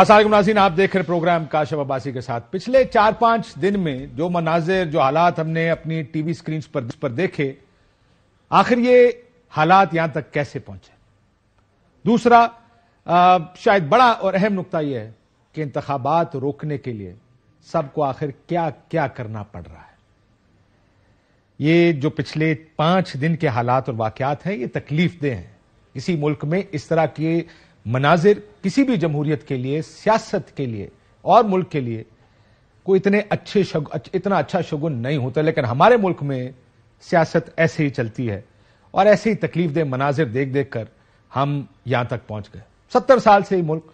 असल नाजीन आप देख रहे प्रोग्राम काशफ अब्बासी के साथ पिछले चार पांच दिन में जो मनाजिर जो हालात हमने अपनी टीवी स्क्रीन पर, पर देखे आखिर ये हालात यहां तक कैसे पहुंचे दूसरा आ, शायद बड़ा और अहम नुकता यह है कि इंतबात रोकने के लिए सबको आखिर क्या क्या करना पड़ रहा है ये जो पिछले पांच दिन के हालात और वाकत हैं ये तकलीफ दे हैं किसी मुल्क में इस तरह के मनाजिर किसी भी जमहूरियत के लिए सियासत के लिए और मुल्क के लिए कोई इतने अच्छे शग, इतना अच्छा शगुन नहीं होता लेकिन हमारे मुल्क में सियासत ऐसे ही चलती है और ऐसे ही तकलीफ दे मनाजिर देख देख कर हम यहां तक पहुंच गए सत्तर साल से ही मुल्क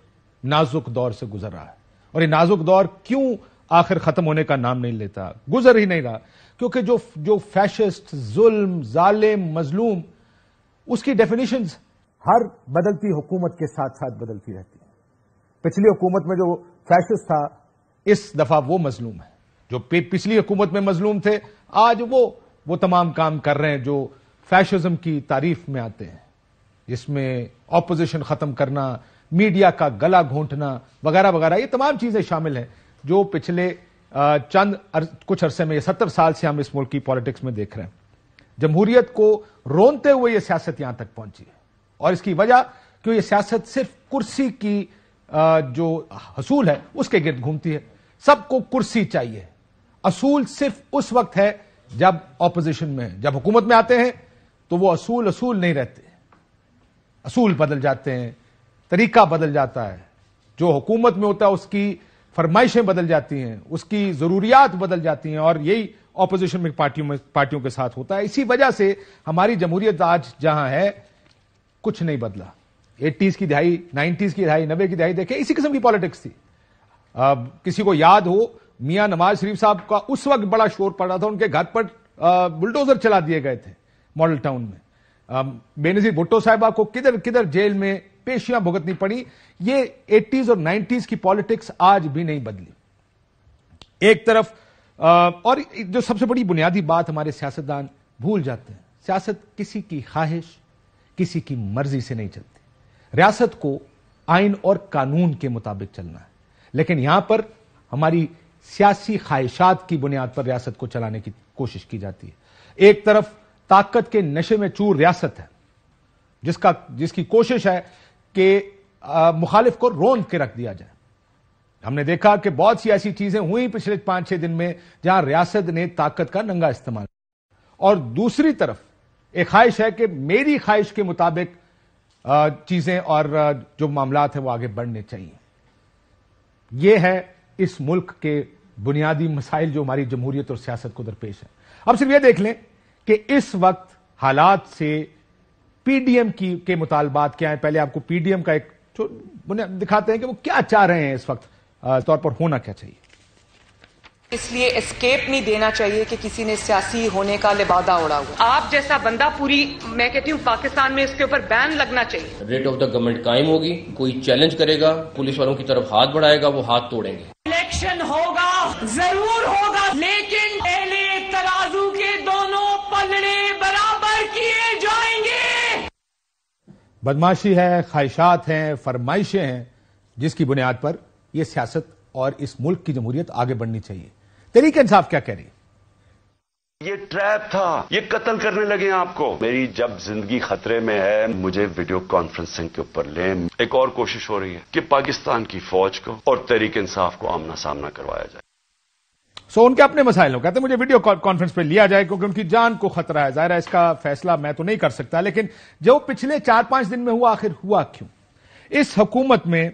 नाजुक दौर से गुजर रहा है और ये नाजुक दौर क्यों आखिर खत्म होने का नाम नहीं लेता गुजर ही नहीं रहा क्योंकि जो जो फैशिस्ट जुल्म जालिम मजलूम उसकी डेफिनेशंस हर बदलती हुकूमत के साथ साथ बदलती रहती है पिछली हुकूमत में जो फैशिस्ट था इस दफा वो मजलूम है जो पिछली हुकूमत में मजलूम थे आज वो वो तमाम काम कर रहे हैं जो फैशिज्म की तारीफ में आते हैं जिसमें ऑपोजिशन खत्म करना मीडिया का गला घोंटना वगैरह वगैरह ये तमाम चीजें शामिल हैं जो पिछले चंद अर, कुछ अरसे में सत्तर साल से हम इस मुल्क की पॉलिटिक्स में देख रहे हैं जमहूरियत को रोनते हुए ये सियासत यहां तक पहुंची है और इसकी वजह क्यों ये सियासत सिर्फ कुर्सी की जो हसूल है उसके गिर्द घूमती है सबको कुर्सी चाहिए असूल सिर्फ उस वक्त है जब ऑपोजिशन में जब हुकूमत में आते हैं तो वो असूल असूल नहीं रहते असूल बदल जाते हैं तरीका बदल जाता है जो हुकूमत में होता है उसकी फरमाइशें बदल जाती हैं उसकी ज़रूरियात बदल जाती हैं और यही ऑपोजिशन में पार्टियों में पार्टियों के साथ होता है इसी वजह से हमारी जमहूरियत आज जहां है कुछ नहीं बदला एट्टीज की दिहाई नाइन्टीज की दिहाई नब्बे की दिहाई देखे इसी किस्म की पॉलिटिक्स थी अब किसी को याद हो मियां नवाज शरीफ साहब का उस वक्त बड़ा शोर पड़ रहा था उनके घर पर बुलडोजर चला दिए गए थे मॉडल टाउन में बेनजीर भुट्टो साहिबा को किधर किधर जेल में पेशियां भुगतनी पड़ी ये एट्टीज और नाइन्टीज की पॉलिटिक्स आज भी नहीं बदली एक तरफ आ, और जो सबसे बड़ी बुनियादी बात हमारे सियासतदान भूल जाते हैं सियासत किसी की ख्वाहिश किसी की मर्जी से नहीं चलती रियासत को आइन और कानून के मुताबिक चलना है लेकिन यहां पर हमारी सियासी ख्वाहिशात की बुनियाद पर रियासत को चलाने की कोशिश की जाती है एक तरफ ताकत के नशे में चूर रियासत है जिसका जिसकी कोशिश है कि मुखालिफ को रोन के रख दिया जाए हमने देखा कि बहुत सी ऐसी चीजें हुई पिछले पांच छह दिन में जहां रियासत ने ताकत का नंगा इस्तेमाल और दूसरी तरफ एक ख्वाहिश है कि मेरी ख्वाहिश के मुताबिक चीजें और जो मामला हैं वो आगे बढ़ने चाहिए यह है इस मुल्क के बुनियादी मसाइल जो हमारी जमहूरियत और सियासत को दरपेश है अब सिर्फ यह देख लें कि इस वक्त हालात से पीडीएम की के मुतालबात क्या है पहले आपको पीडीएम का एक दिखाते हैं कि वो क्या चाह रहे हैं इस वक्त तौर पर होना क्या चाहिए इसलिए एस्केप नहीं देना चाहिए कि किसी ने सियासी होने का लिबादा उड़ा हुआ आप जैसा बंदा पूरी मैं कहती हूँ पाकिस्तान में इसके ऊपर बैन लगना चाहिए रेट ऑफ द गवर्नमेंट कायम होगी कोई चैलेंज करेगा पुलिस वालों की तरफ हाथ बढ़ाएगा वो हाथ तोड़ेंगे इलेक्शन होगा जरूर होगा लेकिन पहले तराजू के दोनों पलड़े बराबर किए जाएंगे बदमाशी है ख्वाहिशात हैं फरमाइशें हैं जिसकी बुनियाद पर यह सियासत और इस मुल्क की जमहूरियत आगे बढ़नी चाहिए तरीकन इंसाफ क्या कह रही ये ट्रैप था ये कत्ल करने लगे आपको मेरी जब जिंदगी खतरे में है मुझे वीडियो कॉन्फ्रेंसिंग के ऊपर ले एक और कोशिश हो रही है कि पाकिस्तान की फौज को और तहरीक इंसाफ को आमना सामना करवाया जाए सो उनके अपने मसाइलों कहते हैं तो मुझे वीडियो कॉन्फ्रेंस पर लिया जाए क्योंकि उनकी जान को खतरा है जाहिर है इसका फैसला मैं तो नहीं कर सकता लेकिन जो पिछले चार पांच दिन में हुआ आखिर हुआ क्यों इस हुकूमत में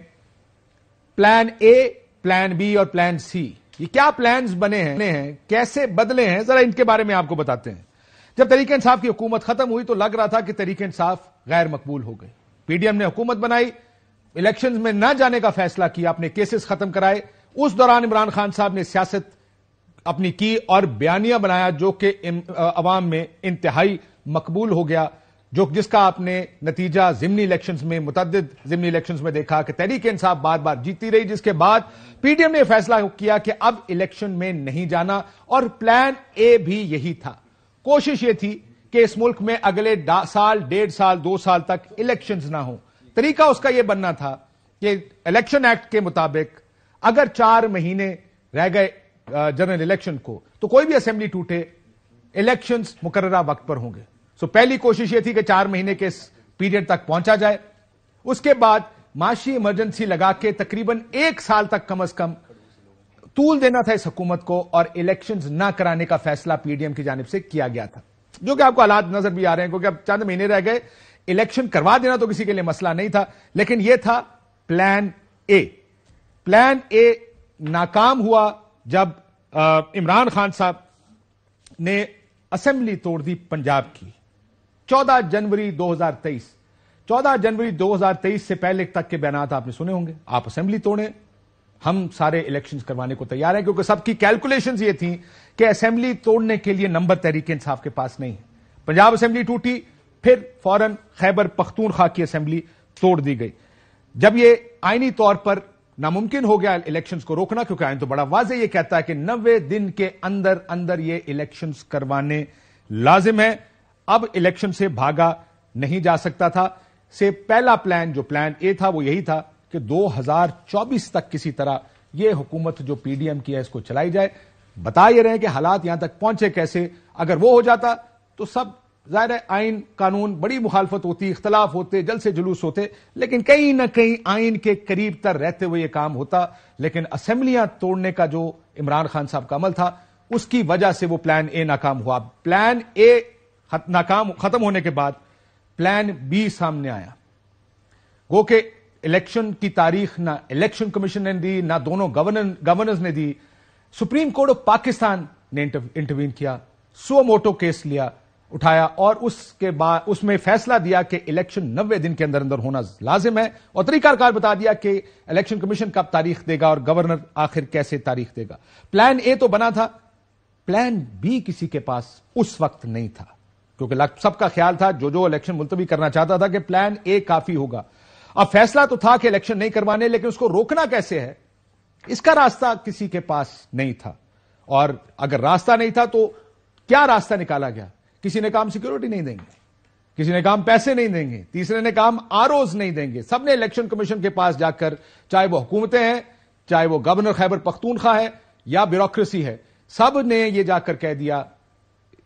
प्लान ए प्लान बी और प्लान सी ये क्या प्लान्स बने हैं हैं कैसे बदले हैं जरा इनके बारे में आपको बताते हैं जब तरीके इंसाफ की हुकूमत खत्म हुई तो लग रहा था कि तरीके इंसाफ गैर मकबूल हो गए पीडीएम ने हुकूमत बनाई इलेक्शन में ना जाने का फैसला किया अपने केसेस खत्म कराए उस दौरान इमरान खान साहब ने सियासत अपनी की और बयानिया बनाया जो कि अवाम में इंतहाई मकबूल हो गया जो जिसका आपने नतीजा जिमनी इलेक्शंस में मुतद जिमनी इलेक्शंस में देखा कि तहरीक इंसाफ बार बार जीतती रही जिसके बाद पीडीएम ने फैसला किया कि अब इलेक्शन में नहीं जाना और प्लान ए भी यही था कोशिश ये थी कि इस मुल्क में अगले साल डेढ़ साल दो साल तक इलेक्शन ना हो तरीका उसका यह बनना था कि इलेक्शन एक्ट के मुताबिक अगर चार महीने रह गए जनरल इलेक्शन को तो कोई भी असेंबली टूटे इलेक्शंस मुकर्रा वक्त पर होंगे सो पहली कोशिश यह थी कि चार महीने के पीरियड तक पहुंचा जाए उसके बाद माशी इमरजेंसी लगा के तकरीबन एक साल तक कम अज कम तूल देना था इस हुकूमत को और इलेक्शन ना कराने का फैसला पीडीएम की जानब से किया गया था जो कि आपको हालात नजर भी आ रहे हैं क्योंकि अब चंद महीने रह गए इलेक्शन करवा देना तो किसी के लिए मसला नहीं था लेकिन यह था प्लान ए प्लान ए नाकाम हुआ जब इमरान खान साहब ने असेंबली तोड़ दी पंजाब की 14 जनवरी 2023 14 जनवरी 2023 से पहले तक के बयान आपने सुने होंगे आप असेंबली तोड़े हम सारे इलेक्शंस करवाने को तैयार हैं क्योंकि सबकी कैलकुलेशंस ये थी कि असेंबली तोड़ने के लिए नंबर तहरीक इंसाफ के पास नहीं है पंजाब असेंबली टूटी फिर फौरन खैबर पख्तूनखा की असेंबली तोड़ दी गई जब ये आईनी तौर पर नामुमकिन हो गया इलेक्शंस को रोकना क्योंकि आइन तो बड़ा वाजे ये कहता है कि नब्बे दिन के अंदर अंदर ये इलेक्शंस करवाने लाजिम है अब इलेक्शन से भागा नहीं जा सकता था से पहला प्लान जो प्लान ए था वो यही था कि 2024 तक किसी तरह ये हुकूमत जो पीडीएम की है इसको चलाई जाए बता ये रहे कि हालात यहां तक पहुंचे कैसे अगर वो हो जाता तो सब जाहिर है आइन कानून बड़ी मुखालफत होती इख्तलाफ होते जल से जुलूस होते लेकिन कहीं ना कहीं आइन के करीब तर रहते हुए ये काम होता लेकिन असेंबलियां तोड़ने का जो इमरान खान साहब का अमल था उसकी वजह से वो प्लान ए नाकाम हुआ प्लान ए नाकाम खत्म होने के बाद प्लान बी सामने आया गो के इलेक्शन की तारीख ना इलेक्शन कमीशन ने दी ना दोनों गवर्नर गवर्नर्स ने दी सुप्रीम कोर्ट ऑफ पाकिस्तान ने इंटरवीन किया सो मोटो केस लिया उठाया और उसके बाद उसमें फैसला दिया कि इलेक्शन नब्बे दिन के अंदर अंदर होना लाजिम है और तरीकाकार बता दिया कि इलेक्शन कमीशन कब तारीख देगा और गवर्नर आखिर कैसे तारीख देगा प्लान ए तो बना था प्लान बी किसी के पास उस वक्त नहीं था क्योंकि सबका ख्याल था जो जो इलेक्शन मुलतवी करना चाहता था कि प्लान ए काफी होगा अब फैसला तो था कि इलेक्शन नहीं करवाने लेकिन उसको रोकना कैसे है इसका रास्ता किसी के पास नहीं था और अगर रास्ता नहीं था तो क्या रास्ता निकाला गया किसी ने काम सिक्योरिटी नहीं देंगे किसी ने काम पैसे नहीं देंगे तीसरे ने काम आरोज नहीं देंगे सबने इलेक्शन कमीशन के पास जाकर चाहे वो हुकूमतें हैं चाहे वो गवर्नर खैबर पख्तूनखा है या ब्यूरोक्रेसी है सब ने ये जाकर कह दिया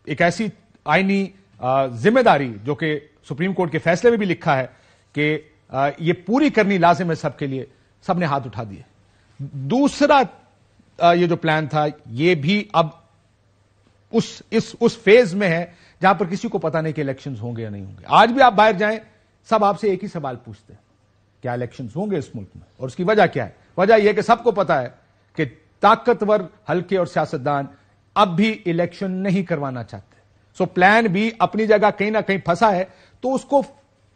एक ऐसी आईनी जिम्मेदारी जो कि सुप्रीम कोर्ट के फैसले में भी लिखा है कि ये पूरी करनी लाजिम है सबके लिए सबने हाथ उठा दिए दूसरा ये जो प्लान था ये भी अब उस इस उस फेज में है जहां पर किसी को पता नहीं कि इलेक्शन होंगे या नहीं होंगे आज भी आप बाहर जाएं सब आपसे एक ही सवाल पूछते हैं क्या इलेक्शन होंगे इस मुल्क में और उसकी वजह क्या है वजह यह कि सबको पता है कि ताकतवर हल्के और सियासतदान अब भी इलेक्शन नहीं करवाना चाहते सो प्लान बी अपनी जगह कहीं ना कहीं फंसा है तो उसको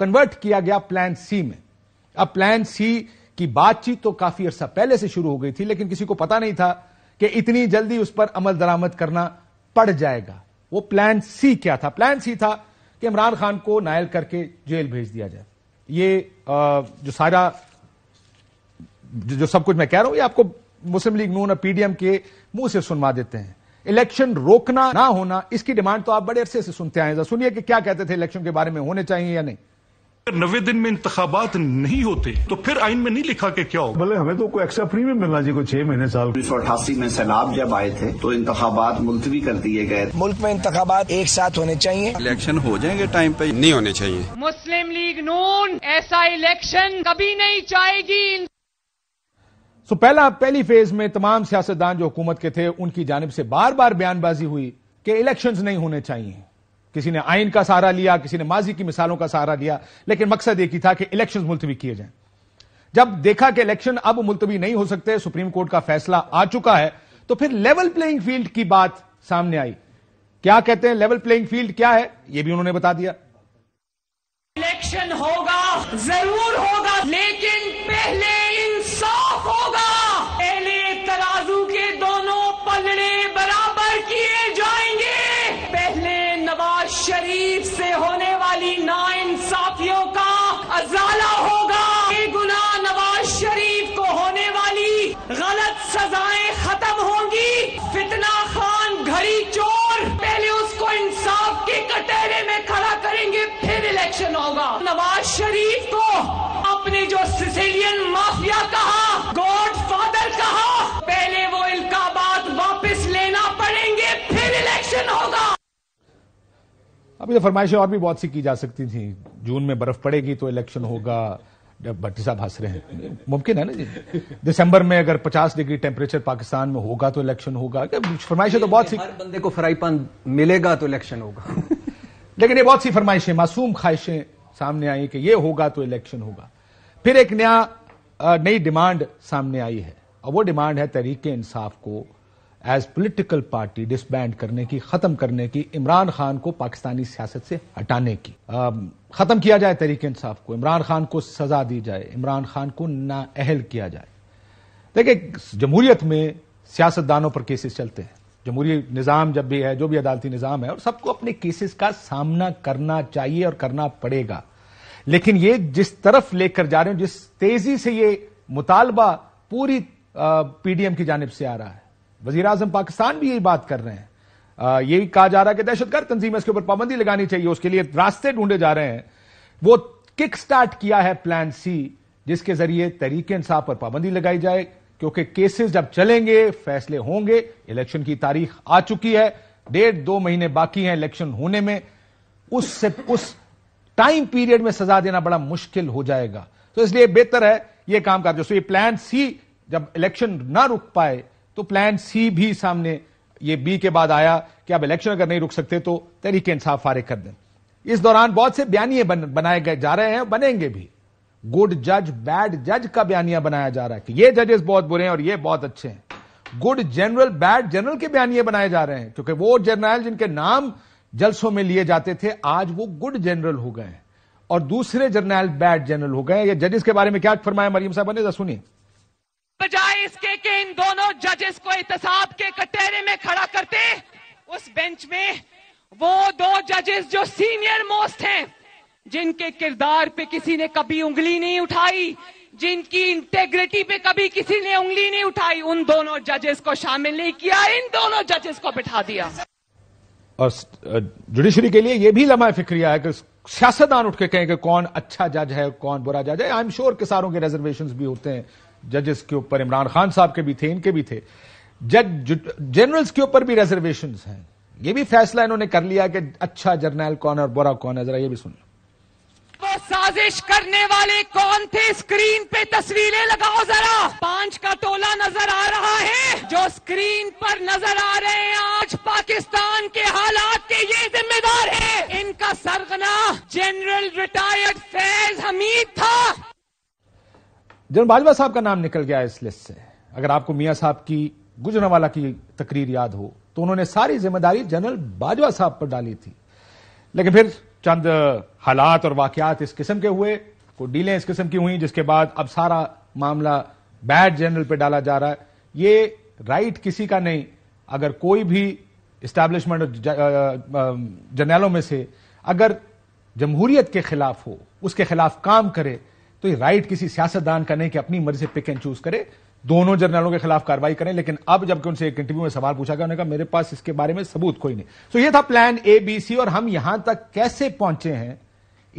कन्वर्ट किया गया प्लान सी में अब प्लान सी की बातचीत तो काफी अर्सा पहले से शुरू हो गई थी लेकिन किसी को पता नहीं था कि इतनी जल्दी उस पर अमल दरामद करना पड़ जाएगा वो प्लान सी क्या था प्लान सी था कि इमरान खान को नायल करके जेल भेज दिया जाए ये आ, जो सारा जो सब कुछ मैं कह रहा हूं ये आपको मुस्लिम लीग नून और पीडीएम के मुंह से सुनवा देते हैं इलेक्शन रोकना ना होना इसकी डिमांड तो आप बड़े अरसे से सुनते आए सुनिए कि क्या कहते थे इलेक्शन के बारे में होने चाहिए या नहीं अगर दिन में इंतबात नहीं होते तो फिर आइन में नहीं लिखा के क्या होगा भले हमें तो कोई एक्स्ट्रा प्रीमियम मिलना चाहिए छह महीने साल उन्नीस सौ अठासी में सैलाब जब आए थे तो इंतबात मुलतवी कर दिए गए मुल्क में इंतबात एक साथ होने चाहिए इलेक्शन हो जाएंगे टाइम पे नहीं होने चाहिए मुस्लिम लीग नून ऐसा इलेक्शन कभी नहीं चाहेगी सो पहला पहली फेज में तमाम सियासतदान जो हुकूमत के थे उनकी जानब से बार बार बयानबाजी हुई कि इलेक्शंस नहीं होने चाहिए किसी ने आइन का सहारा लिया किसी ने माजी की मिसालों का सहारा लिया लेकिन मकसद एक ही था कि इलेक्शन मुलतवी किए जाएं जब देखा कि इलेक्शन अब मुलतवी नहीं हो सकते सुप्रीम कोर्ट का फैसला आ चुका है तो फिर लेवल प्लेइंग फील्ड की बात सामने आई क्या कहते हैं लेवल प्लेइंग फील्ड क्या है यह भी उन्होंने बता दिया इलेक्शन होगा जरूर होगा लेकिन पहले सिसिलियन माफिया कहा गॉड फादर कहा पहले वो इल्काबाद वापस लेना पड़ेंगे फिर इलेक्शन होगा अभी तो फरमाइशें और भी बहुत सी की जा सकती थी जून में बर्फ पड़ेगी तो इलेक्शन होगा जब भट्टी साहब हंस रहे हैं मुमकिन है ना जी दिसंबर में अगर 50 डिग्री टेम्परेचर पाकिस्तान में होगा तो इलेक्शन होगा फरमाइशें तो बहुत सी हर बंदे को फ्राई पान मिलेगा तो इलेक्शन होगा लेकिन ये बहुत सी फरमाइशें मासूम ख्वाहिशें सामने आई कि ये होगा तो इलेक्शन होगा फिर एक नया नई डिमांड सामने आई है और वो डिमांड है तरीके इंसाफ को एज पॉलिटिकल पार्टी डिसबैंड करने की खत्म करने की इमरान खान को पाकिस्तानी सियासत से हटाने की खत्म किया जाए तरीके इंसाफ को इमरान खान को सजा दी जाए इमरान खान को नाअहल किया जाए देखिए जमहूरियत में सियासतदानों पर केसेस चलते हैं जमहूरी निज़ाम जब भी है जो भी अदालती निज़ाम है और सबको अपने केसेस का सामना करना चाहिए और करना पड़ेगा लेकिन ये जिस तरफ लेकर जा रहे हो जिस तेजी से ये मुतालबा पूरी पीडीएम की जानब से आ रहा है वजीर आजम पाकिस्तान भी यही बात कर रहे हैं ये भी कहा जा रहा है कि दहशतगर्द तंजीम इसके ऊपर पाबंदी लगानी चाहिए उसके लिए रास्ते ढूंढे जा रहे हैं वो किक स्टार्ट किया है प्लान सी जिसके जरिए तरीके इंसाफ पर पाबंदी लगाई जाए क्योंकि केसेस जब चलेंगे फैसले होंगे इलेक्शन की तारीख आ चुकी है डेढ़ दो महीने बाकी हैं इलेक्शन होने में उससे उस टाइम पीरियड में सजा देना बड़ा मुश्किल हो जाएगा तो इसलिए बेहतर है यह काम कर जो प्लान सी जब इलेक्शन ना रुक पाए तो प्लान सी भी सामने ये बी के बाद आया कि अब इलेक्शन अगर नहीं रुक सकते तो तरीके इंसाफ फारिग कर दें इस दौरान बहुत से बयानिए बन, बनाए गए जा रहे हैं बनेंगे भी गुड जज बैड जज का बयानिया बनाया जा रहा है कि ये जजेस बहुत बुरे हैं और ये बहुत अच्छे हैं गुड जनरल बैड जनरल के बयानिए बनाए जा रहे हैं क्योंकि वो जनरल जिनके नाम जलसों में लिए जाते थे आज वो गुड जनरल हो गए और दूसरे जनरल बैड जनरल हो गए ये जजेस के बारे में क्या फरमाया मरियम साहब ने सुनिए बजाय इसके कि इन दोनों जजेस को एहतसाब के कटहरे में खड़ा करते उस बेंच में वो दो जजेस जो सीनियर मोस्ट हैं जिनके किरदार पे किसी ने कभी उंगली नहीं उठाई जिनकी इंटेग्रिटी पे कभी किसी ने उंगली नहीं उठाई उन दोनों जजेस को शामिल नहीं किया इन दोनों जजेस को बिठा दिया और जुडिशरी के लिए यह भी लम्हा फिक्रिया है कि सियासतदान उठ के कहें कि कौन अच्छा जज है कौन बुरा जज है आई एम श्योर के सारों के रिजर्वेशन भी होते हैं जजेस के ऊपर इमरान खान साहब के भी थे इनके भी थे जज जनरल्स के ऊपर भी रिजर्वेशन हैं ये भी फैसला इन्होंने कर लिया कि अच्छा जर्नैल कौन है और बुरा कौन है जरा ये भी सुन और साजिश करने वाले कौन थे स्क्रीन पे तस्वीरें लगाओ जरा पांच का टोला नजर आ रहा है जो स्क्रीन पर नजर आ रहे हैं आज पाकिस्तान के हालात के ये जिम्मेदार है इनका सरगना जनरल रिटायर्ड फैज हमीद था जनरल बाजवा साहब का नाम निकल गया इस लिस्ट से अगर आपको मियाँ साहब की गुजरावाला की तकरीर याद हो तो उन्होंने सारी जिम्मेदारी जनरल बाजवा साहब पर डाली थी लेकिन फिर चंद हालात और वाकयात इस किस्म के हुए को डीलें इस किस्म की हुई जिसके बाद अब सारा मामला बैड जनरल पे डाला जा रहा है ये राइट किसी का नहीं अगर कोई भी इस्टेब्लिशमेंट जनरलों में से अगर जमहूरियत के खिलाफ हो उसके खिलाफ काम करे तो ये राइट किसी सियासतदान का नहीं कि अपनी मर्जी से पिक एंड चूज करे दोनों जर्नलों के खिलाफ कार्रवाई करें लेकिन अब जबकि उनसे एक इंटरव्यू में सवाल पूछा गया उन्होंने कहा मेरे पास इसके बारे में सबूत कोई नहीं तो so, ये था प्लान ए बी सी और हम यहां तक कैसे पहुंचे हैं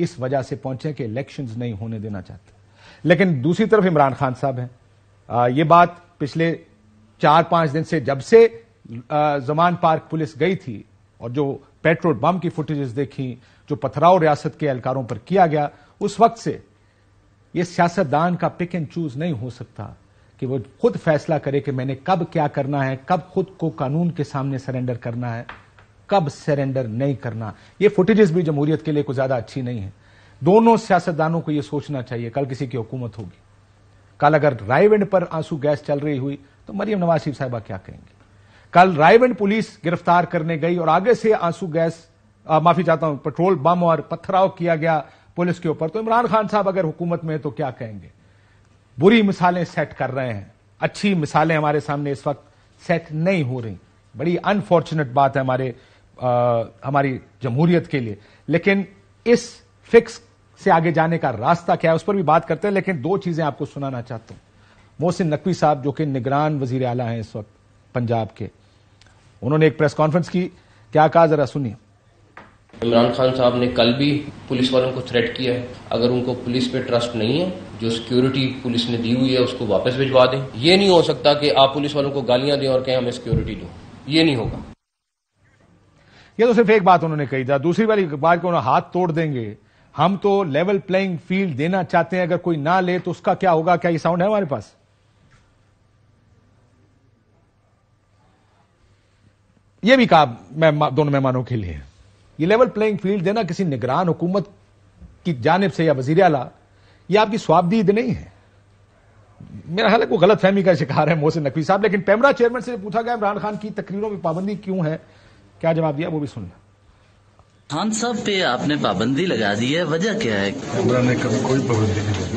इस वजह से पहुंचे कि इलेक्शन नहीं होने देना चाहते लेकिन दूसरी तरफ इमरान खान साहब हैं ये बात पिछले चार पांच दिन से जब से जमान पार्क पुलिस गई थी और जो पेट्रोल बम की फुटेजेस देखी जो पथराव रियासत के एहलकारों पर किया गया उस वक्त से ये सियासतदान का पिक एंड चूज नहीं हो सकता कि वो खुद फैसला करे कि मैंने कब क्या करना है कब खुद को कानून के सामने सरेंडर करना है कब सरेंडर नहीं करना ये फुटेजेस भी जमहूरियत के लिए कुछ ज्यादा अच्छी नहीं है दोनों सियासतदानों को यह सोचना चाहिए कल किसी की हुकूमत होगी कल अगर रायवेंड पर आंसू गैस चल रही हुई तो मरियम नवाज शरीफ साहबा क्या करेंगे कल रायवेंड पुलिस गिरफ्तार करने गई और आगे से आंसू गैस आ, माफी चाहता हूं पेट्रोल बम और पथराव किया गया पुलिस के ऊपर तो इमरान खान साहब अगर हुकूमत में है तो क्या कहेंगे बुरी मिसालें सेट कर रहे हैं अच्छी मिसालें हमारे सामने इस वक्त सेट नहीं हो रही बड़ी अनफॉर्चुनेट बात है हमारे आ, हमारी जमहूरियत के लिए लेकिन इस फिक्स से आगे जाने का रास्ता क्या है उस पर भी बात करते हैं लेकिन दो चीजें आपको सुनाना चाहता हूं मोहसिन नकवी साहब जो कि निगरान वजीर आला हैं इस वक्त पंजाब के उन्होंने एक प्रेस कॉन्फ्रेंस की क्या कहा जरा सुनिए इमरान खान साहब ने कल भी पुलिस वालों को थ्रेट किया है अगर उनको पुलिस पे ट्रस्ट नहीं है जो सिक्योरिटी पुलिस ने दी हुई है उसको वापस भिजवा दें ये नहीं हो सकता कि आप पुलिस वालों को गालियां दें और कहें हमें सिक्योरिटी दो ये नहीं होगा ये तो सिर्फ एक बात उन्होंने कही था दूसरी बार बात को उन्होंने हाथ तोड़ देंगे हम तो लेवल प्लेइंग फील्ड देना चाहते हैं अगर कोई ना ले तो उसका क्या होगा क्या ये साउंड है हमारे पास ये भी कहा मैं दोनों मेहमानों के लिए ये लेवल प्लेइंग फील्ड देना किसी निगरान हुकूमत की जानब से या वजीर अला यह आपकी स्वाबदीद नहीं है मेरा ख्याल है कोई गलत फहमी का शिकार है मोहसिन नकवी साहब लेकिन पैमरा चेयरमैन से पूछा गया इमरान खान की तकरीरों में पाबंदी क्यों है क्या जवाब दिया वो भी सुनना खान साहब पे आपने पाबंदी लगा दी है वजह क्या है इमरान ने कभी कोई पाबंदी नहीं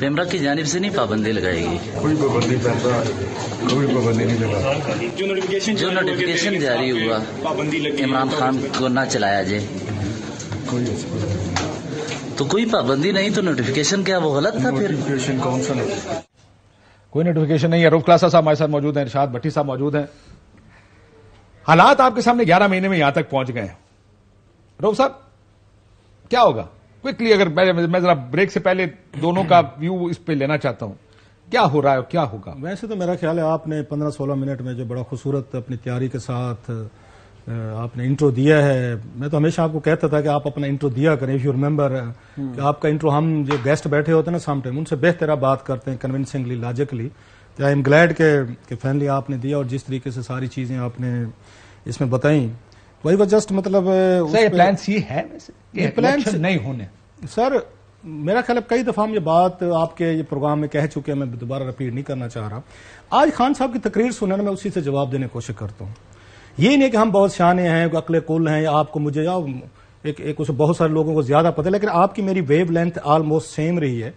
पेमरा की जानब से नहीं पाबंदी लगाएगी कोई पाबंदी कोई पाबंदी नहीं लगा जो नोटिफिकेशन जो नोटिफिकेशन जारी हुआ पाबंदी इमरान तो खान को ना चलाया जाए तो कोई पाबंदी नहीं तो नोटिफिकेशन क्या वो गलत था फिर नोटिफिकेशन कौन सा कोई नोटिफिकेशन नहीं है रूफ क्लासा साहब हमारे साथ मौजूद है इरशाद भट्टी साहब मौजूद हैं हालात आपके सामने 11 महीने में यहां तक पहुंच गए रूफ साहब क्या होगा क्विकली अगर मैं मैं जरा ब्रेक से पहले दोनों का व्यू इस पे लेना चाहता हूं क्या हो रहा है क्या होगा वैसे तो मेरा ख्याल है आपने पंद्रह सोलह मिनट में जो बड़ा खूबसूरत अपनी तैयारी के साथ आपने इंट्रो दिया है मैं तो हमेशा आपको कहता था कि आप अपना इंट्रो दिया करें इफ यू रिमेम्बर कि आपका इंट्रो हम जो गेस्ट बैठे होते हैं ना सामने उनसे बेहतर आप बात करते हैं कन्विंसिंगली लॉजिकली तो आई एम ग्लैड के, के फाइनली आपने दिया और जिस तरीके से सारी चीज़ें आपने इसमें बताई वही बस जस्ट मतलब सर प्लान सी है ये प्लान नहीं होने सर मेरा ख्याल कई दफा हम ये बात आपके ये प्रोग्राम में कह चुके हैं मैं दोबारा रिपीट नहीं करना चाह रहा आज खान साहब की तकरीर सुनने में उसी से जवाब देने की कोशिश करता हूँ ये नहीं कि हम बहुत शाने हैं अकले कुल हैं आपको मुझे या एक एक उसे बहुत सारे लोगों को ज्यादा पता है लेकिन आपकी मेरी वेव लेंथ ऑलमोस्ट सेम रही है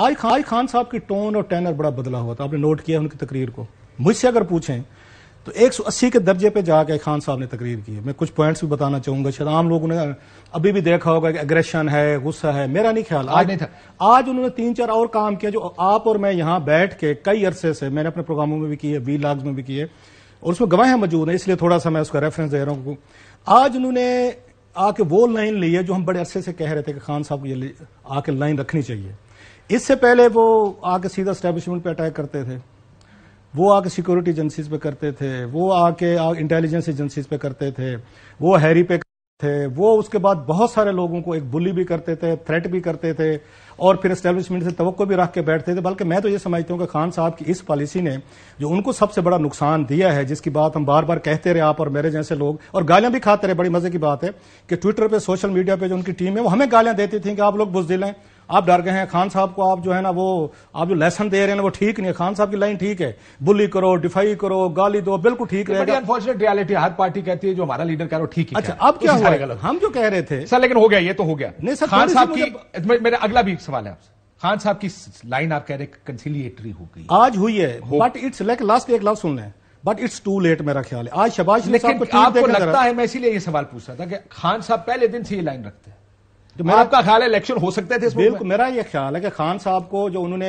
आज खान साहब की टोन और टेनर बड़ा बदला हुआ था आपने नोट किया उनकी तकरीर को मुझसे अगर पूछें तो 180 के दर्जे पे जाके खान साहब ने तकरीर की मैं कुछ पॉइंट्स भी बताना चाहूंगा शायद आम लोगों ने अभी भी देखा होगा कि एग्रेशन है गुस्सा है मेरा नहीं ख्याल आज नहीं था आज उन्होंने तीन चार और काम किया जो आप और मैं यहां बैठ के कई अरसे से मैंने अपने प्रोग्रामों में भी किए वी लाग में भी किए और उसमें गवाहें मौजूद हैं इसलिए थोड़ा सा मैं उसका रेफरेंस दे रहा हूँ आज उन्होंने आके वो लाइन ली है जो हम बड़े अरसे से कह रहे थे कि खान साहब को ये आके लाइन रखनी चाहिए इससे पहले वो आके सीधा स्टैब्लिशमेंट पे अटैक करते थे वो आके सिक्योरिटी एजेंसीज पे करते थे वो आके इंटेलिजेंस एजेंसीज पे करते थे वो हैरी पे करते थे वो उसके बाद बहुत सारे लोगों को एक बुली भी करते थे थ्रेट भी करते थे और फिर एस्टेब्लिशमेंट से तो भी रख के बैठते थे बल्कि मैं तो ये समझता हूँ कि खान साहब की इस पॉलिसी ने जो उनको सबसे बड़ा नुकसान दिया है जिसकी बात हम बार बार कहते रहे आप और मेरे जैसे लोग और गालियां भी खाते रहे बड़ी मजे की बात है कि ट्विटर पर सोशल मीडिया पर जो उनकी टीम है वो हमें गालियां देती थी कि आप लोग बुजदिल हैं आप डर गए हैं खान साहब को आप जो है ना वो आप जो लेसन दे रहे हैं ना वो ठीक नहीं है खान साहब की लाइन ठीक है बुली करो डिफाई करो गाली दो बिल्कुल ठीक रहेगा अनफॉर्चुनेट रियलिटी हर पार्टी कहती है जो हमारा लीडर कह रहा ठीक अच्छा, है अच्छा अब क्या हुआ हम जो कह रहे थे सर लेकिन हो गया ये तो हो गया नहीं सर खान साहब की मतलब- मेरा अगला भी सवाल है आपसे खान साहब की लाइन आप कह रहे कंसिलियेटरी हो गई आज हुई है बट इट्स लाइक लास्ट एक लास्ट सुन लें बट इट्स टू लेट मेरा ख्याल है आज शबाज लेकिन आपको लगता है मैं इसीलिए ये सवाल पूछ रहा था कि खान साहब पहले दिन से ये लाइन रखते हैं तो मेरा आपका ख्याल है इलेक्शन हो सकते थे बिल्कुल मेरा यह ख्याल है कि खान साहब को जो उन्होंने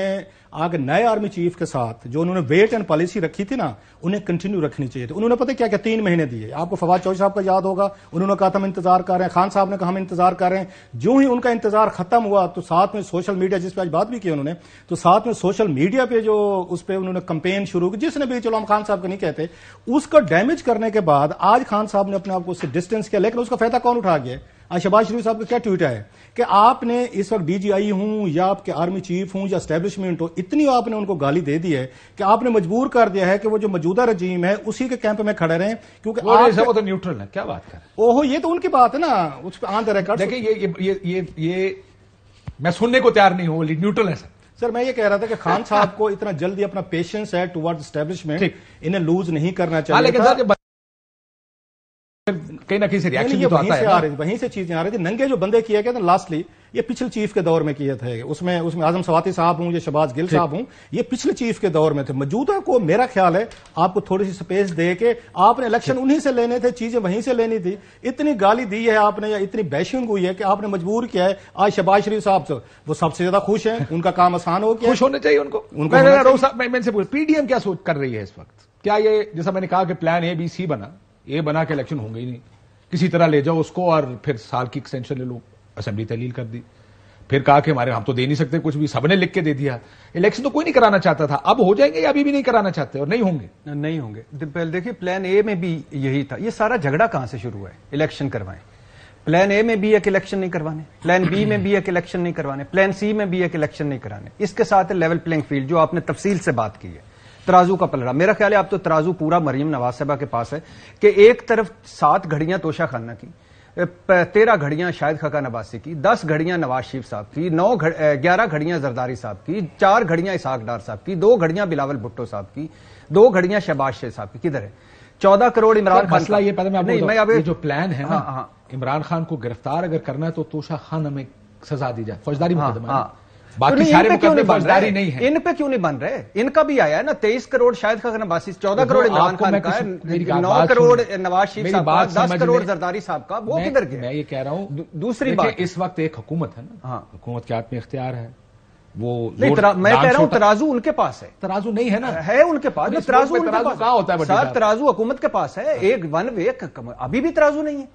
आगे नए आर्मी चीफ के साथ जो उन्होंने वेट एंड पॉलिसी रखी थी ना उन्हें कंटिन्यू रखनी चाहिए थी उन्होंने पता क्या क्या तीन महीने दिए आपको फवाद चौधरी साहब का याद होगा उन्होंने कहा था हम इंतजार कर रहे हैं खान साहब ने कहा हम इंतजार कर रहे हैं जो ही उनका इंतजार खत्म हुआ तो साथ में सोशल मीडिया जिस पर आज बात भी की उन्होंने तो साथ में सोशल मीडिया पे जो उस पर उन्होंने कंपेन शुरू की जिसने भी चलो हम खान साहब का नहीं कहते उसका डैमेज करने के बाद आज खान साहब ने अपने आप को उससे डिस्टेंस किया लेकिन उसका फायदा कौन उठा गया शबाज शरीफ साहब का क्या ट्वीट है कि आपने इस वक्त डीजीआई हूं या आपके आर्मी चीफ हूं या स्टैब्लिशमेंट हो इतनी आपने उनको गाली दे दी है कि आपने मजबूर कर दिया है कि वो जो मौजूदा रजीम है उसी के कैंप में खड़े रहे क्योंकि आप तो न्यूट्रल है क्या बात कर ओहो ये तो उनकी बात है ना उस पर आंध रेकॉर्ड देखिए ये ये ये ये मैं सुनने को तैयार नहीं हूँ न्यूट्रल है सर सर मैं ये कह रहा था कि खान साहब को इतना जल्दी अपना पेशेंस है टुवर्ड स्टैब्लिशमेंट इन्हें लूज नहीं करना हाँ, चाहिए कहीं ना कहीं से रिएक्शन तो आता है आ रही वहीं से चीजें आ रही थी नंगे जो बंदे किए गए ना लास्टली ये पिछले चीफ के दौर में किए थे उसमें उसमें आजम सवाती साहब हूं ये शबाज गिल साहब हूं ये पिछले चीफ के दौर में थे मौजूदा को मेरा ख्याल है आपको थोड़ी सी स्पेस दे के आपने इलेक्शन उन्हीं से लेने थे चीजें वहीं से लेनी थी इतनी गाली दी है आपने या इतनी बैशिंग हुई है कि आपने मजबूर किया है आज शबाज शरीफ साहब से वो सबसे ज्यादा खुश है उनका काम आसान हो गया खुश होने चाहिए उनको उनको पीडीएम क्या सोच कर रही है इस वक्त क्या ये जैसा मैंने कहा कि प्लान ए बी सी बना ए बना के इलेक्शन होंगे ही नहीं किसी तरह ले जाओ उसको और फिर साल की एक्सटेंशन ले लो असेंबली तहलील कर दी फिर कहा कि हमारे हम तो दे नहीं सकते कुछ भी सबने लिख के दे दिया इलेक्शन तो कोई नहीं कराना चाहता था अब हो जाएंगे या अभी भी नहीं कराना चाहते और नहीं होंगे नहीं होंगे देखिए प्लान ए में भी यही था ये सारा झगड़ा कहां से शुरू हुआ है इलेक्शन करवाएं प्लान ए में भी एक इलेक्शन नहीं करवाने प्लान बी में भी एक इलेक्शन नहीं करवाने प्लान सी में भी एक इलेक्शन नहीं कराने इसके साथ है लेवल प्लेइंग फील्ड जो आपने तफसील से बात की है तराजू का पलड़ा मेरा ख्याल है आप तो तराजू पूरा मरियम नवाज साहबा के पास है कि एक तरफ सात घड़ियां तोशा खाना की तेरह घड़ियां शायद खका नवासी की दस घड़ियां नवाज शरीफ साहब की नौ ग्यारह घड़ियां जरदारी साहब की चार घड़ियां इसहाक डार साहब की दो घड़ियां बिलावल भुट्टो साहब की दो घड़ियां शहबाज शेख साहब की किधर है चौदह करोड़ इमरान खान मसला ये पहले मैं नहीं मैं ये जो प्लान है हाँ, हाँ, इमरान खान को गिरफ्तार अगर करना है तो तोशा खान हमें सजा दी जाए फौजदारी हाँ, हाँ, बाकी तो सारे मुकदमे फौजदारी नहीं है इन पे क्यों नहीं बन रहे इनका भी आया है ना तेईस करोड़ शायद खान अब्बासी चौदह करोड़ इमरान खान का नौ करोड़ नवाज शरीफ साहब का दस करोड़ जरदारी साहब का वो किधर गया मैं ये कह रहा हूँ दूसरी बात इस वक्त एक हुकूमत है ना हाँ। हुकूमत के हाथ में इख्तियार है वो नहीं तरा, मैं कह रहा हूँ तराजू उनके पास है तराजू नहीं है ना है उनके पास तराजू तराजू होता है तराजू हुकूमत के पास है एक वन वे अभी भी तराजू नहीं है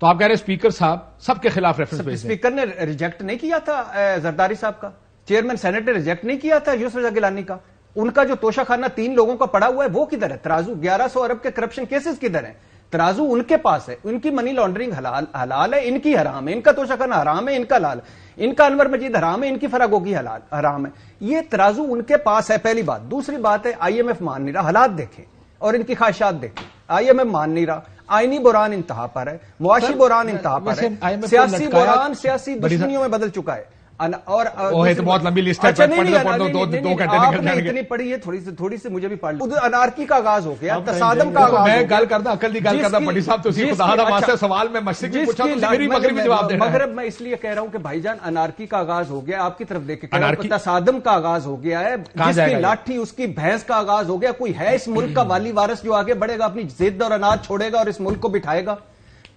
तो आप कह रहे स्पीकर साहब सबके खिलाफ रेफरेंस भेज स्पीकर ने रिजेक्ट नहीं किया था जरदारी साहब का चेयरमैन सेनेट ने रिजेक्ट नहीं किया था यूसुफ गिलानी का उनका जो तोशाखाना तीन लोगों का पड़ा हुआ है वो किधर है तराजू ग्यारह सौ अरब के करप्शन केसेस किधर है तराजू उनके पास है उनकी मनी लॉन्ड्रिंग हलाल हलाल है इनकी हराम है इनका तोशाखाना हराम है इनका लाल इनका अनवर मजीद हराम है इनकी की हलाल हराम है ये तराजू उनके पास है पहली बात दूसरी बात है आई मान नहीं रहा हालात देखें और इनकी ख्वाहिशात देखें आई मान नहीं रहा आईनी बुरान इंतहा पर है मुआशी बुरान इंतहा पर है सियासी बुरान सियासी दुश्मनियों में बदल चुका है अन, और ओहे तो बहुत लंबी लिस्ट है अच्छा, नहीं, नहीं, दो दो दो घंटे आपने इतनी पढ़ी है थोड़ी सी थोड़ी सी मुझे भी पढ़ उधर अनारकी का आगाज हो गया तसादम तो का आगाज मैं गल करता अकल दी गल करता पंडित साहब तुसी खुदा वास्ते सवाल मैं मस्जिद की पूछा तो मेरी मगरिब में जवाब देना मगरिब मैं इसलिए कह रहा हूं कि भाईजान अनारकी का आगाज हो गया आपकी तरफ देख के तसादम का आगाज हो गया है जिसकी लाठी उसकी भैंस का आगाज हो गया कोई है इस मुल्क का वाली वारिस जो आगे बढ़ेगा अपनी जिद और अनाज छोड़ेगा और इस मुल्क को बिठाएगा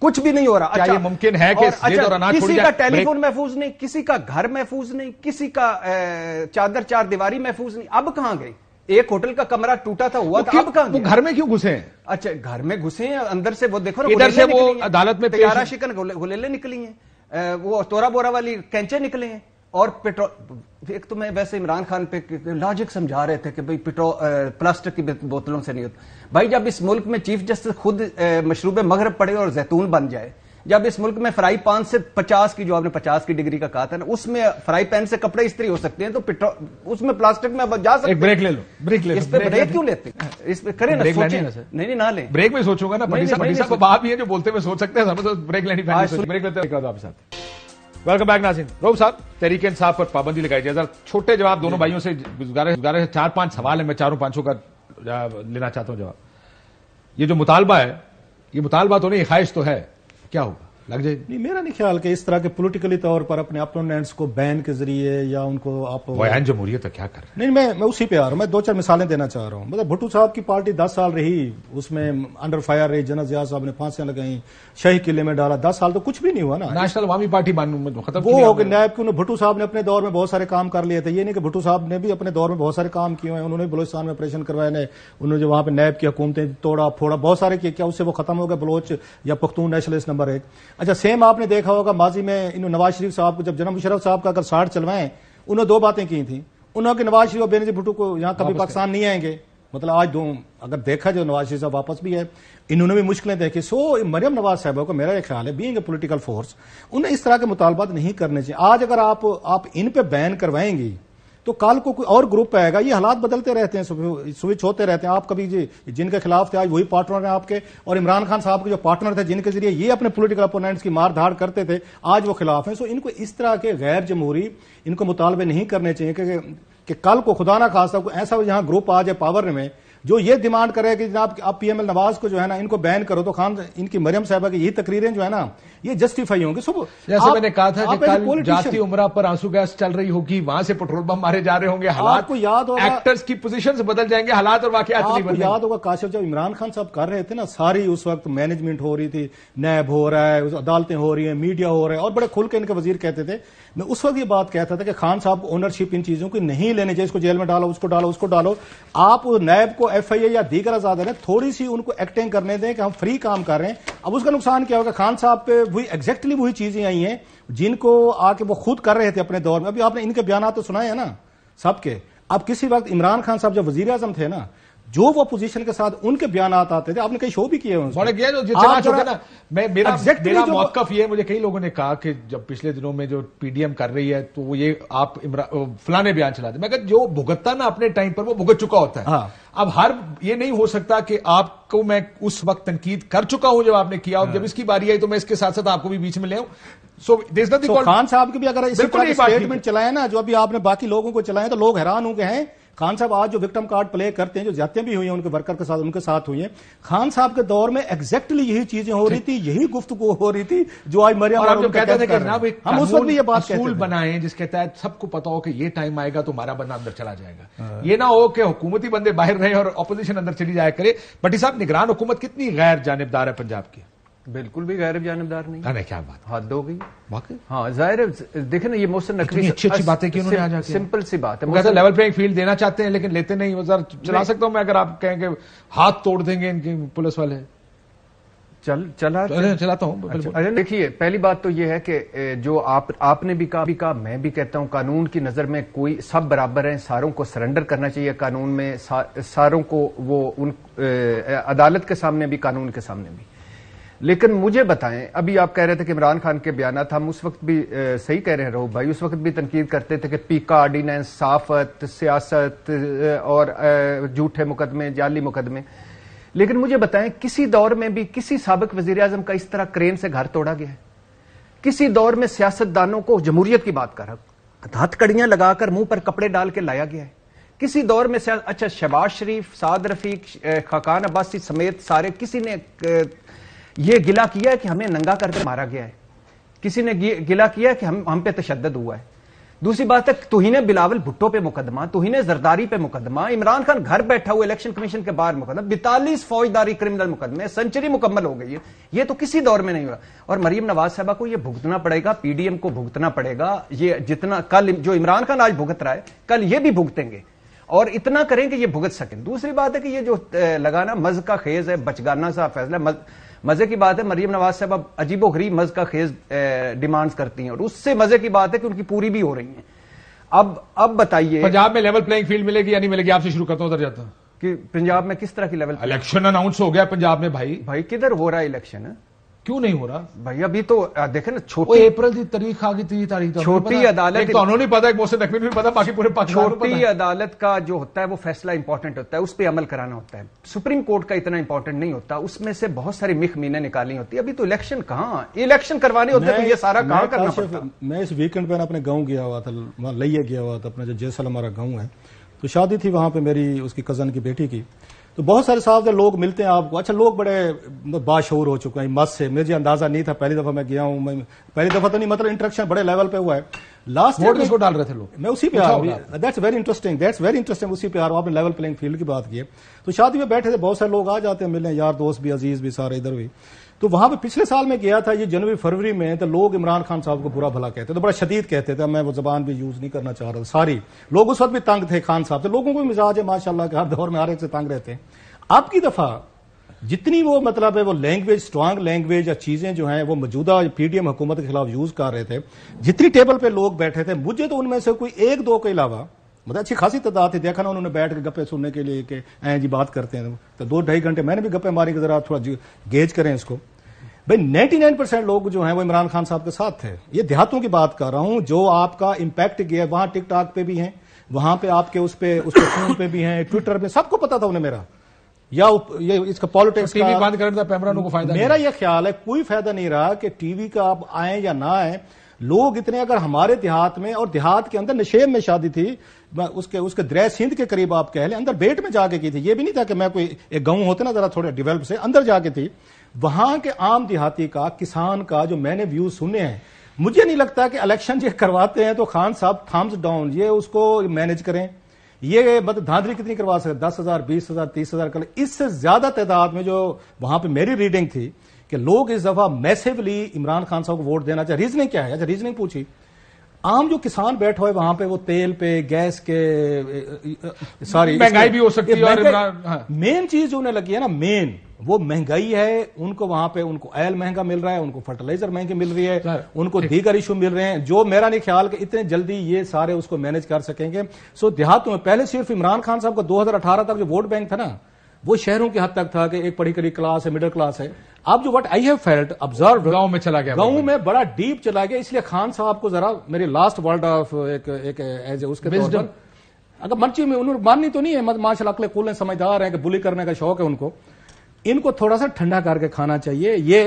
कुछ भी नहीं हो रहा अच्छा, ये मुमकिन है कि अच्छा, किसी का टेलीफोन महफूज नहीं किसी का घर महफूज नहीं किसी का चादर चार दीवारी महफूज नहीं अब कहां गई एक होटल का कमरा टूटा था हुआ था अब कहां वो घर में क्यों घुसे हैं अच्छा घर में घुसे हैं अंदर से वो देखो ना इधर से वो अदालत में तैयारा शिकन गुलेले निकली हैं वो तोरा बोरा वाली कैंचे निकले हैं और पेट्रोल एक तो मैं वैसे इमरान खान पे लॉजिक समझा रहे थे कि भाई पेट्रोल प्लास्टिक की बोतलों से नहीं होता भाई जब इस मुल्क में चीफ जस्टिस खुद मशरूब मगरब पड़े और जैतून बन जाए जब इस मुल्क में फ्राई पान से पचास की जो आपने पचास की डिग्री का कहा था ना उसमें फ्राई पैन से कपड़े इस्त्री हो सकते हैं तो पेट्रोल उसमें प्लास्टिक में जा सकते एक ब्रेक ले लो ब्रेक ले लो इस पे ब्रेक, क्यों लेते इस पे करें ना सोचें नहीं नहीं ना ले ब्रेक में सोचूंगा ना बात भी है जो बोलते हुए सोच सकते हैं मतलब ब्रेक लेनी ब्रेक लेते हैं आपके साथ वेलकम बैक नासिन रोब साहब तरीके इंसाफ पर पाबंदी लगाई जाए छोटे जवाब दोनों भाइयों से गुजारे से चार पांच सवाल है मैं चारों पांचों का लेना चाहता हूं जवाब ये जो मुतालबा है ये मुतालबा तो नहीं ख्वाहिश तो है क्या होगा लग जाए नहीं मेरा नहीं ख्याल कि इस तरह के पोलिटिकली तौर पर अपने अपोनेंट्स को बैन के जरिए या उनको आप बयान जमहूरियत तो क्या कर रहे हैं नहीं मैं मैं उसी पे आ रहा हूँ मैं दो चार मिसालें देना चाह रहा हूँ मतलब भुट्टू साहब की पार्टी दस साल रही उसमें अंडर फायर रही जना जिया साहब ने फांसियां लगाई शही किले में डाला दस साल तो कुछ भी नहीं हुआ ना नेशनल अवामी पार्टी वो हो गए नायब क्यों भुट्टू साहब ने अपने दौर में बहुत सारे काम कर लिए थे ये नहीं कि भुट्टू साहब ने भी अपने दौर में बहुत सारे काम किए हैं उन्होंने बलोचिस्तान में ऑपरेशन करवाए ने उन्होंने जो वहां पर नैब की हुकूमतें तोड़ा फोड़ा बहुत सारे किए क्या उससे वो खत्म हो गया बलोच या पख्तून नेशनलिस्ट नंबर एक अच्छा सेम आपने देखा होगा माजी में इन नवाज शरीफ साहब को जब जनम मुशरफ साहब का अगर साठ चलवाएं उन्होंने दो बातें की थी उन्होंने नवाज शरीफ और बेनजी भुट्टो को यहाँ कभी पाकिस्तान नहीं आएंगे मतलब आज दो अगर देखा जाए नवाज शरीफ साहब वापस भी है इन्होंने भी मुश्किलें देखी सो मरियम नवाज साहब को मेरा ये ख्याल है बींग ए पोलिटिकल फोर्स उन्हें इस तरह के मुतालबात नहीं करने चाहिए आज अगर आप आप इन पर बैन करवाएंगी तो कल को कोई और ग्रुप आएगा ये हालात बदलते रहते हैं स्विच होते रहते हैं आप कभी जी जिनके खिलाफ थे आज वही पार्टनर हैं आपके और इमरान खान साहब के जो पार्टनर थे जिनके जरिए ये अपने पोलिटिकल अपोनेंट्स की मार धाड़ करते थे आज वो खिलाफ हैं सो इनको इस तरह के गैर जमहूरी इनको मुतालबे नहीं करने चाहिए कि, कि कल को खुदा ना खासा कोई ऐसा यहां ग्रुप आ जाए पावर में जो ये डिमांड करे कि जनाब आप पीएमएल नवाज को जो है ना इनको बैन करो तो खान इनकी मरियम साहबा की यही तकरीरें जो है ना ये जस्टिफाई होंगे सब जैसे मैंने कहा था कि कल जाती उमरा पर आंसू गैस चल रही होगी वहां से पेट्रोल पंप मारे जा रहे होंगे हालात को याद होगा एक्टर्स की पोजीशन बदल जाएंगे हालात और वाकत नहीं याद होगा काशिफ जब इमरान खान साहब कर रहे थे ना सारी उस वक्त मैनेजमेंट हो रही थी नैब हो रहा है अदालतें हो रही है मीडिया हो रहा है और बड़े खुल के इनके वजीर कहते थे मैं उस वक्त ये बात कहता था कि खान साहब ओनरशिप इन चीजों की नहीं लेने चाहिए इसको जेल में डालो उसको डालो उसको डालो आप नैब को एफ आई ए या दीगर आजाद है थोड़ी सी उनको एक्टिंग करने दें कि हम फ्री काम कर रहे हैं अब उसका नुकसान क्या होगा खान साहब पे वही एग्जैक्टली वही चीजें आई हैं जिनको आके वो खुद कर रहे थे अपने दौर में अभी आपने इनके बयान तो सुनाए हैं ना सबके अब किसी वक्त इमरान खान साहब जब वजीर अजम थे ना जो वो अपोजिशन के साथ उनके बयान आते थे आपने कई शो भी किए बड़े किया ये मुझे कई लोगों ने कहा कि जब पिछले दिनों में जो पीडीएम कर रही है तो ये आप फलाने बयान चलाते मैं जो भुगतता ना अपने टाइम पर वो भुगत चुका होता है हाँ। अब हर ये नहीं हो सकता कि आपको मैं उस वक्त तनकीद कर चुका हूं जब आपने किया और जब हाँ। इसकी बारी आई तो मैं इसके साथ साथ आपको भी बीच में ले आऊं खान साहब के भी अगर स्टेटमेंट चलाए ना जो अभी आपने बाकी लोगों को चलाए तो लोग हैरान हो गए हैं खान साहब आज जो विक्टम कार्ड प्ले करते हैं जो ज्यादतियां भी हुई हैं उनके वर्कर के साथ उनके साथ हुई हैं खान साहब के दौर में एग्जैक्टली यही चीजें हो रही थी यही गुफ्तु हो रही थी जो आज मरियम कहते थे हम उस वक्त ये बात स्कूल बनाए जिसके तहत सबको पता हो कि ये टाइम आएगा तो हमारा बंदा अंदर चला जाएगा हाँ। ये ना हो कि हुकूमती बंदे बाहर रहे और अपोजिशन अंदर चली जाए करे बटी साहब निगरान हुकूमत कितनी गैर जानबदार है पंजाब की बिल्कुल भी गैर जानबदार नहीं अरे क्या बात हद हो गई वाकई हाँ जाहिर देखे ना ये मौसम नकली अच्छी अच्छी बातें की उन्होंने आज सिंपल सी बात है कहते लेवल प्लेइंग फील्ड देना चाहते हैं लेकिन लेते नहीं वो सर चला सकता हूं मैं अगर आप कहेंगे हाथ तोड़ देंगे इनके पुलिस वाले चल चला चल, चलाता हूँ अच्छा, देखिए पहली बात तो ये है कि जो आप आपने भी कहा भी कहा मैं भी कहता हूँ कानून की नजर में कोई सब बराबर हैं सारों को सरेंडर करना चाहिए कानून में सा, सारों को वो उन ए, अदालत के सामने भी कानून के सामने भी लेकिन मुझे बताएं अभी आप कह रहे थे कि इमरान खान के बयान था हम उस वक्त भी आ, सही कह रहे हैं रहो भाई उस वक्त भी तनकीद करते थे कि पीका ऑर्डिनेंस साफत सियासत और झूठे मुकदमे जाली मुकदमे लेकिन मुझे बताएं किसी दौर में भी किसी सबक वजीर आजम का इस तरह क्रेन से घर तोड़ा गया है किसी दौर में सियासतदानों को जमहूरियत की बात कर हथकड़ियां लगाकर मुंह पर कपड़े डाल के लाया गया है किसी दौर में अच्छा शबाज शरीफ साद रफीक खाकान अब्बासी समेत सारे किसी ने यह गिला किया है कि हमें नंगा करके मारा गया है किसी ने गिला किया है कि हम हम पे तशद हुआ है दूसरी बात है तुहिने बिलावल भुट्टो पे मुकदमा तुहिने जरदारी पे मुकदमा इमरान खान घर बैठा हुआ इलेक्शन कमीशन के बाहर मुकदमा बितालीस फौजदारी क्रिमिनल मुकदमे सेंचुरी मुकम्मल हो गई है ये तो किसी दौर में नहीं हुआ और मरीम नवाज साहबा को ये भुगतना पड़ेगा पीडीएम को भुगतना पड़ेगा ये जितना कल जो इमरान खान आज भुगत रहा है कल ये भी भुगतेंगे और इतना करें कि ये भुगत सकें दूसरी बात है कि ये जो लगाना मज का खेज है बचगाना सा फैसला मजे की बात है मरियम नवाज साहब अब अजीबो गरीब मज का खेज डिमांड्स करती हैं और उससे मजे की बात है कि उनकी पूरी भी हो रही है अब अब बताइए पंजाब में लेवल प्लेइंग फील्ड मिलेगी या नहीं मिलेगी आपसे शुरू करता हूं उधर जाता हूं कि पंजाब में किस तरह की लेवल इलेक्शन अनाउंस हो गया पंजाब में भाई भाई किधर हो रहा है इलेक्शन क्यों नहीं हो रहा भाई अभी तो देखे ना छोटी अप्रैल की तारीख आ गई तीन तारीख छोटी अदालत तो उन्होंने पता एक मोहसिन नकवी भी पता बाकी पूरे छोटी अदालत का जो होता है वो फैसला इंपॉर्टेंट होता है उस पर अमल कराना होता है सुप्रीम कोर्ट का इतना इंपॉर्टेंट नहीं होता उसमें से बहुत सारी मिख मीने निकालनी होती है अभी तो इलेक्शन कहाँ इलेक्शन करवाने होते हैं तो ये सारा कहाँ करना पड़ता मैं इस वीकेंड पे अपने गाँव गया हुआ था लैया गया हुआ था अपना जो जैसल हमारा गाँव है तो शादी थी वहां पे मेरी उसकी कजन की बेटी की तो बहुत सारे साहब लोग मिलते हैं आपको अच्छा लोग बड़े बाशूर हो चुके हैं मत से मुझे अंदाजा नहीं था पहली दफा मैं गया हूँ मैं पहली दफा तो नहीं मतलब इंटरेक्शन बड़े लेवल पे हुआ है लास्ट वोट डाल रहे थे लोग मैं उसी पे आ अच्छा, रहा that's very interesting that's very interesting उसी पे आ रहा हूँ आपने लेवल प्लेइंग फील्ड की बात की तो शादी में बैठे थे बहुत सारे लोग आ जाते हैं मिलने यार दोस्त भी अजीज भी सारे इधर भी तो वहां पर पिछले साल में गया था ये जनवरी फरवरी में तो लोग इमरान खान साहब को बुरा भला कहते थे तो बड़ा शदीद कहते थे मैं वो जबान भी यूज नहीं करना चाह रहा था सारी लोग उस वक्त भी तंग थे खान साहब तो लोगों को भी मिजाज है माशाला हर दौर में हर एक से तंग रहते हैं आपकी दफा जितनी वो मतलब है वो लैंग्वेज स्ट्रांग लैंग्वेज या चीजें जो हैं वो मौजूदा पीडीएम हुकूमत के खिलाफ यूज कर रहे थे जितनी टेबल पे लोग बैठे थे मुझे तो उनमें से कोई एक दो के अलावा मतलब अच्छी खासी तादाद थी देखा ना उन्होंने बैठ के गप्पे सुनने के लिए के जी बात करते हैं तो दो ढाई घंटे मैंने भी गप्पे मारी जरा थोड़ा गेज करें इसको भाई नाइन्टी नाइन परसेंट लोग जो हैं वो इमरान खान साहब के साथ थे ये देहातों की बात कर रहा हूं जो आपका इम्पैक्ट गया वहां टिकटॉक पे भी हैं वहां पे आपके उस पे उस पे फोन पे भी हैं ट्विटर पे सबको पता था उन्हें मेरा या ये इसका पॉलिटिक्स तो का बंद करता पैमरानों को फायदा मेरा यह ख्याल है कोई फायदा नहीं रहा कि टीवी का आप आए या ना आए लोग इतने अगर हमारे देहात में और देहात के अंदर नशेब में शादी थी उसके उसके द्रैस सिंध के करीब आप कह लें अंदर बेट में जाके की थी ये भी नहीं था कि मैं कोई एक गांव होते ना जरा थोड़े डेवलप से अंदर जाके थी वहां के आम देहाती का किसान का जो मैंने व्यू सुने हैं मुझे नहीं लगता कि इलेक्शन ये करवाते हैं तो खान साहब थम्स डाउन ये उसको मैनेज करें ये मतलब धांधली कितनी करवा सकते दस हजार बीस हजार तीस हजार कर इससे ज्यादा तादाद में जो वहां पे मेरी रीडिंग थी कि लोग इस दफा मैसेवली इमरान खान साहब को वोट देना चाहे रीजनिंग क्या है अच्छा रीजनिंग पूछी आम जो किसान बैठे हुए वहां पे वो तेल पे गैस के सॉरी महंगाई भी हो सकती है मेन हाँ। चीज जो उन्हें लगी है ना मेन वो महंगाई है उनको वहां पे उनको ऑयल महंगा मिल रहा है उनको फर्टिलाइजर महंगे मिल रही है उनको दीगर इशू मिल रहे हैं जो मेरा नहीं ख्याल कि इतने जल्दी ये सारे उसको मैनेज कर सकेंगे सो देहातों में पहले सिर्फ इमरान खान साहब का 2018 तक जो वोट बैंक था ना वो शहरों की हद तक था कि एक पढ़ी करी क्लास है मिडिल क्लास है अब जो what I have felt observe गांव में चला गया गांव में बड़ा डीप चला गया इसलिए खान साहब को जरा मेरे लास्ट वर्ल्ड ऑफ एक एक एज ए उसके अगर मर्ची में उन्होंने माननी तो नहीं है माशाला अकले कुल समझदार है कि बुली करने का शौक है उनको इनको थोड़ा सा ठंडा करके खाना चाहिए ये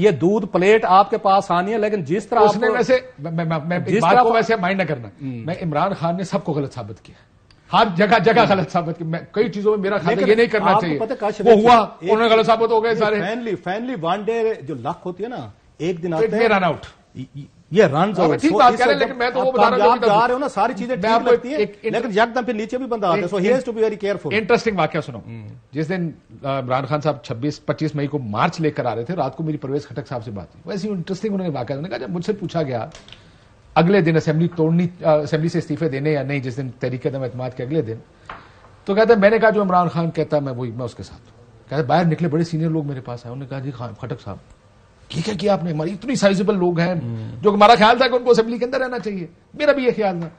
ये दूध प्लेट आपके पास आनी है लेकिन जिस तरह उसने वैसे मैं, मैं, मैं जिस बात को वैसे माइंड न करना हम्म। मैं इमरान खान ने सबको गलत साबित किया हर जगह जगह गलत साबित मैं कई चीजों में मेरा ख्याल ये नहीं करना चाहिए वो हुआ उन्होंने गलत साबित हो गए सारे फैनली फैनली वन डे जो लक होती है ना एक दिन आते हैं रन आउट ये रन हाँ, ठीक बात कह रहे हैं लेकिन मैं तो वो बता रहा हूं जा रहे हो ना सारी चीजें ठीक लगती है लेकिन यकदम फिर नीचे भी बंदा आता so he has to be very careful interesting वाक्य सुनो hmm. जिस दिन इमरान खान साहब छब्बीस पच्चीस मई को मार्च लेकर आ रहे थे रात को मेरी प्रवेश खटक साहब से बात हुई वैसे ही इंटरेस्टिंग उन्होंने वाक्य उन्होंने कहा जब मुझसे पूछा गया अगले दिन असेंबली तोड़नी असेंबली से इस्तीफे देने या नहीं जिस दिन तरीके कदम एतमाद के अगले दिन तो कहते मैंने कहा जो इमरान खान कहता है मैं वही मैं उसके साथ हूँ कहते बाहर निकले बड़े सीनियर लोग मेरे पास आए उन्होंने कहा जी खटक साहब ये क्या किया आपने हमारी इतनी साइजेबल लोग हैं जो हमारा ख्याल था कि उनको असेंबली के अंदर रहना चाहिए मेरा भी ये ख्याल था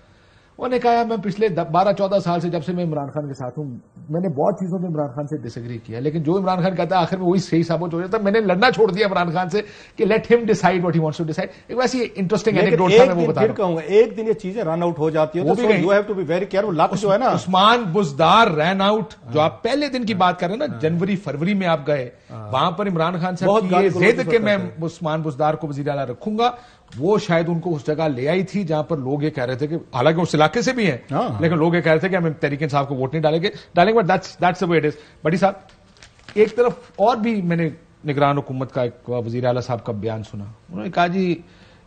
उन्होंने कहा मैं पिछले बारह चौदह साल से जब से मैं इमरान खान के साथ हूँ मैंने बहुत चीज़ों में इमरान खान से डिसग्री किया लेकिन जो इमरान खान कहता है आखिर में वही सही साबित हो जाता मैंने लड़ना छोड़ दिया इमरान खान से कि let him decide what he wants to decide एक वैसी इंटरेस्टिंग एनेक्डोट था मैं वो बता एक दिन ये चीजें रन आउट हो जाती है तो you have to be very careful luck जो है ना उस्मान बुजदार रन आउट जो हाँ। आप पहले दिन की हाँ। बात कर रहे हैं ना हाँ। जनवरी फरवरी में आप गए वहां पर इमरान खान से के मैं उस्मान बुजदार को वजीर रखूंगा वो शायद उनको उस जगह ले आई थी जहां पर लोग ये कह रहे थे कि हालांकि उस इलाके से भी है हाँ। लेकिन लोग ये कह रहे थे कि हम तरीके साहब को वोट नहीं डालेंगे डालेंगे but that's that's it is बटी साहब एक तरफ और भी मैंने निगरान हुकूमत का एक वजीर अला साहब का बयान सुना उन्होंने कहा जी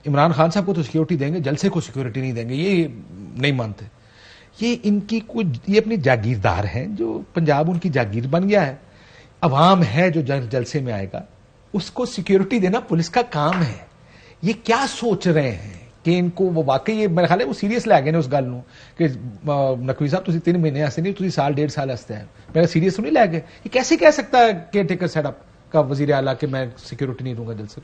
इमरान खान साहब को तो सिक्योरिटी देंगे जलसे को सिक्योरिटी नहीं देंगे ये नहीं मानते ये इनकी कुछ ये अपनी जागीरदार हैं जो पंजाब उनकी जागीर बन गया है अवाम है जो जलसे में आएगा उसको सिक्योरिटी देना पुलिस का काम है ये क्या सोच रहे हैं ਕਿ ਇਨਕੋ ਉਹ ਵਾਕਈ ਇਹ ਮੇਰੇ ਖਿਆਲੇ ਉਹ ਸੀਰੀਅਸ ਲੈ ਗਏ ਨੇ ਉਸ ਗੱਲ ਨੂੰ ਕਿ ਨਕਵੀ ਸਾਹਿਬ ਤੁਸੀਂ 3 ਮਹੀਨੇ ਹਸਤੇ ਨਹੀਂ ਤੁਸੀਂ ਸਾਲ ਡੇਢ ਸਾਲ ਹਸਤੇ ਹੈ ਮੇਰਾ ਸੀਰੀਅਸ ਨਹੀਂ ਲੈ ਗਏ ਇਹ ਕੈਸੇ ਕਹਿ ਸਕता है केयर टेकर सेटअप का वजीर आला कि मैं सिक्योरिटी नहीं दूंगा दिल से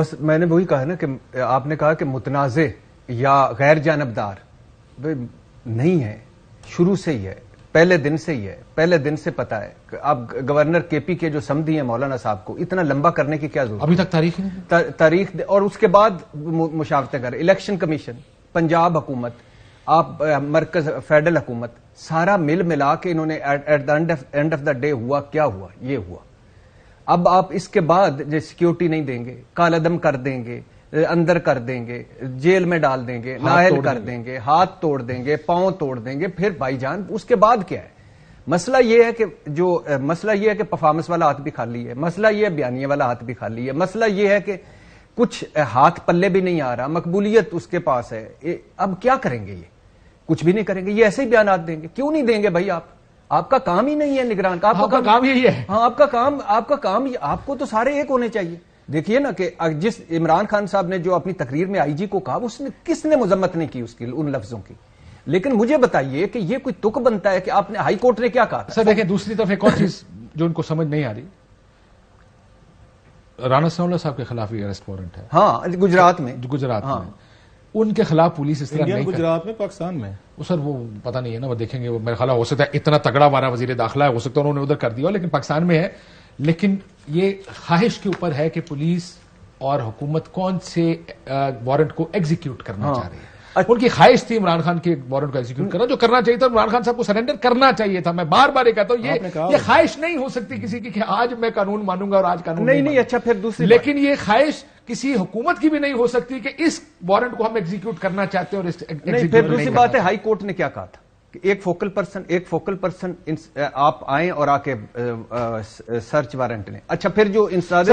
बस मैंने वही कहा ना कि आपने कहा कि मुतनाज़ या गैर जानबदार नहीं है शुरू से ही है पहले दिन से ही है पहले दिन से पता है आप गवर्नर केपी के जो समी है मौलाना साहब को इतना लंबा करने की क्या जरूरत अभी तक तारीख नहीं तारीख और उसके बाद मुशावते कर इलेक्शन कमीशन पंजाब हुकूमत आप मरकज फेडरल हुकूमत सारा मिल मिला के इन्होंने at the end of the day हुआ क्या हुआ ये हुआ अब आप इसके बाद जो सिक्योरिटी नहीं देंगे कालदम कर देंगे अंदर कर देंगे जेल में डाल देंगे नाहल कर देंगे हाथ तोड़ देंगे पांव तोड़ देंगे फिर भाईजान उसके बाद क्या है मसला यह है कि जो मसला यह है कि परफॉर्मेंस वाला हाथ भी खाली है मसला यह है बयानिया वाला हाथ भी खाली है मसला यह है कि कुछ हाथ पल्ले भी नहीं आ रहा मकबूलियत उसके पास है ए, अब क्या करेंगे ये कुछ भी नहीं करेंगे ये ऐसे ही बयान देंगे क्यों नहीं देंगे भाई आप आपका काम ही नहीं है निगरान का आपका, आपका काम, काम यही है हाँ आपका काम आपका काम आपको तो सारे एक होने चाहिए देखिए ना कि जिस इमरान खान साहब ने जो अपनी तकरीर में आईजी को कहा उसने किसने मुजम्मत नहीं की उसकी उन लफ्जों की लेकिन मुझे बताइए कि ये कोई तुक बनता है कि आपने हाई कोर्ट ने क्या कहा सर देखिए दूसरी तरफ एक और चीज जो उनको समझ नहीं आ रही राणा सनौला साहब के खिलाफ भी अरेस्ट वारंट है हाँ गुजरात में गुजरात हाँ। में उनके खिलाफ पुलिस इस तरह नहीं गुजरात में पाकिस्तान में वो सर वो पता नहीं है ना वो देखेंगे वो मेरा ख्याल हो सकता है इतना तगड़ा हमारा वजीर दाखिला है हो सकता है उन्होंने उधर कर दिया लेकिन पाकिस्तान में है लेकिन ये ख्वाहिश के ऊपर है कि पुलिस और हुकूमत कौन से वारंट को एग्जीक्यूट करना हाँ। चाह रही है अच्छा। उनकी ख्वाहिश थी इमरान खान के वारंट को एग्जीक्यूट करना जो करना चाहिए था इमरान खान साहब को सरेंडर करना चाहिए था मैं बार बार ये कहता हूँ ये ये ख्वाहिश नहीं हो सकती किसी की कि आज मैं कानून मानूंगा और आज कानून नहीं नहीं, नहीं अच्छा फिर दूसरी लेकिन ये ख्वाहिश किसी हुकूमत की भी नहीं हो सकती कि इस वारंट को हम एग्जीक्यूट करना चाहते हैं और दूसरी बात है हाईकोर्ट ने क्या कहा था एक फोकल पर्सन एक फोकल पर्सन आप आए और आके सर्च वारंट ने अच्छा फिर जो इंसदादे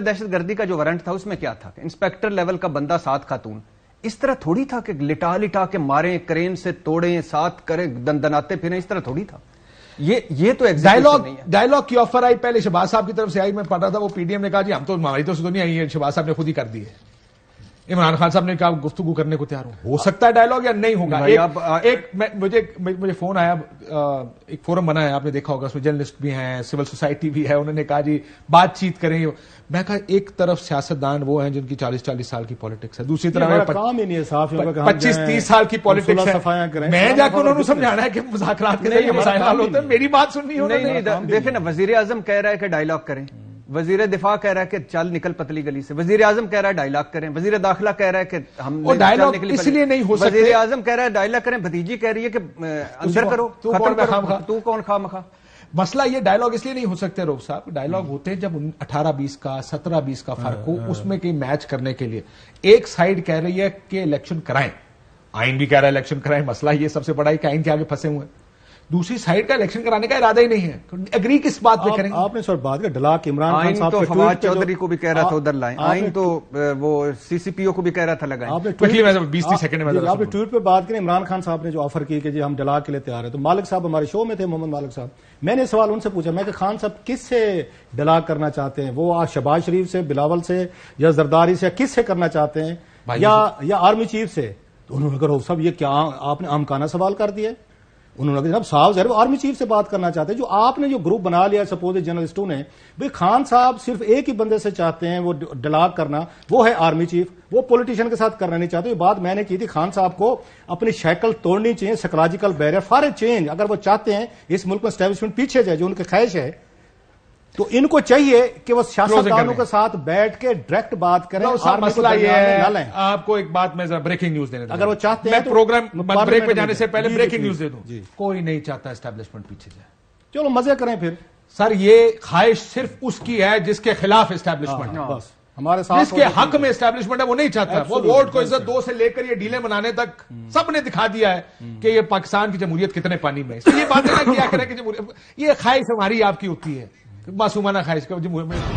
दहशत गर्दी का जो वारंट था उसमें क्या था इंस्पेक्टर लेवल का बंदा सात खातून इस तरह थोड़ी था कि लिटा लिटा के मारे क्रेन से तोड़े साथ करें दन दनाते फिरें इस तरह थोड़ी था ये ये तो डायलॉग डायलॉग की ऑफर आई पहले शहबाज साहब की तरफ से आई मैं पढ़ रहा था वो पीडीएम ने कहा जी हम तो हमारी तो सुनी आई है शहबाज साहब ने खुद ही कर दी है इमरान खान साहब ने कहा गुफ्तु करने को तैयार हूं हो सकता है डायलॉग या नहीं होगा एक, एक मुझे मुझे फोन आया एक फोरम बना है आपने देखा होगा उसमें जर्नलिस्ट भी हैं सिविल सोसाइटी भी है उन्होंने कहा जी बातचीत करें मैं कहा एक तरफ सियासतदान वो हैं जिनकी चालीस चालीस साल की पॉलिटिक्स है दूसरी तरफ पच्चीस तीस साल की पॉलिटिक्स है मैं जाकर उन्होंने समझाना है कि मुजाकर मेरी बात सुननी हो नहीं देखे ना वजीर आजम कह रहा है कि डायलॉग करें वजीर दिफा कह रहा है कि चल निकल पतली गली से वजीर आजम कह रहा है डायलॉग करें वजीर दाखिला कह रहा है कि हम डायलॉग इसलिए नहीं हो सकते वजीर आजम कह रहा है डायलॉग करें भतीजी कह रही है कि अंदर करो तू कौन खा मखा मसला ये डायलॉग इसलिए नहीं हो सकते रोफ साहब डायलॉग हम्म। होते हैं जब 18 20 का 17 20 का हाँ, फर्क हो हाँ। उसमें कहीं मैच करने के लिए एक साइड कह रही है कि इलेक्शन कराएं आइन भी कह रहा है इलेक्शन कराएं मसला ये सबसे बड़ा है कि आइन के आगे फंसे हुए हैं दूसरी साइड का इलेक्शन कराने का इरादा ही नहीं है अग्री किस बात पे करेंगे आपने सर बात का डला के इमरान खान साहब तो फवाद चौधरी को भी कह रहा था उधर लाए आइन तो वो सीसीपीओ को भी कह रहा था लगाए आपने बीस सेकंड में आपने ट्वीट पे बात करें इमरान खान साहब ने जो ऑफर की कि जी हम डला के लिए तैयार है तो मालिक साहब हमारे शो में थे मोहम्मद मालिक साहब मैंने सवाल उनसे पूछा मैं कि खान साहब किस से डला करना चाहते हैं वो आज शबाज शरीफ से बिलावल से या जरदारी से किस से करना चाहते हैं या या आर्मी चीफ से तो उन्होंने कहा सब ये क्या आपने आमकाना सवाल कर दिया उन्होंने कहा साहब जरूर आर्मी चीफ से बात करना चाहते हैं जो आपने जो ग्रुप बना लिया सपोज जर्नलिस्टों ने भाई खान साहब सिर्फ एक ही बंदे से चाहते हैं वो डलाग करना वो है आर्मी चीफ वो पॉलिटिशियन के साथ करना नहीं चाहते ये बात मैंने की थी खान साहब को अपनी शैकल तोड़नी चाहिए psychological barrier for a change अगर वो चाहते हैं इस मुल्क में स्टैब्लिशमेंट पीछे जाए जो उनकी ख्वाहिश है तो इनको चाहिए कि वो सियासतदानों के साथ बैठ के डायरेक्ट बात करें और मसला ये है आपको एक बात मैं ब्रेकिंग न्यूज देने अगर वो चाहते हैं तो प्रोग्राम ब्रेक पे जाने से पहले ब्रेकिंग न्यूज दे दूं कोई नहीं चाहता एस्टेब्लिशमेंट पीछे जाए चलो मजे करें फिर सर ये ख्वाहिश सिर्फ उसकी है जिसके खिलाफ एस्टेब्लिशमेंट हाँ, है बस हमारे साथ जिसके हक में एस्टेब्लिशमेंट है वो नहीं चाहता वो वोट को इज्जत दो से लेकर ये डीले बनाने तक सब ने दिखा दिया है कि ये पाकिस्तान की जमहूरियत कितने पानी में ये बातें ना किया करें कि ये ख्वाहिश हमारी आपकी होती है Masuk mana que...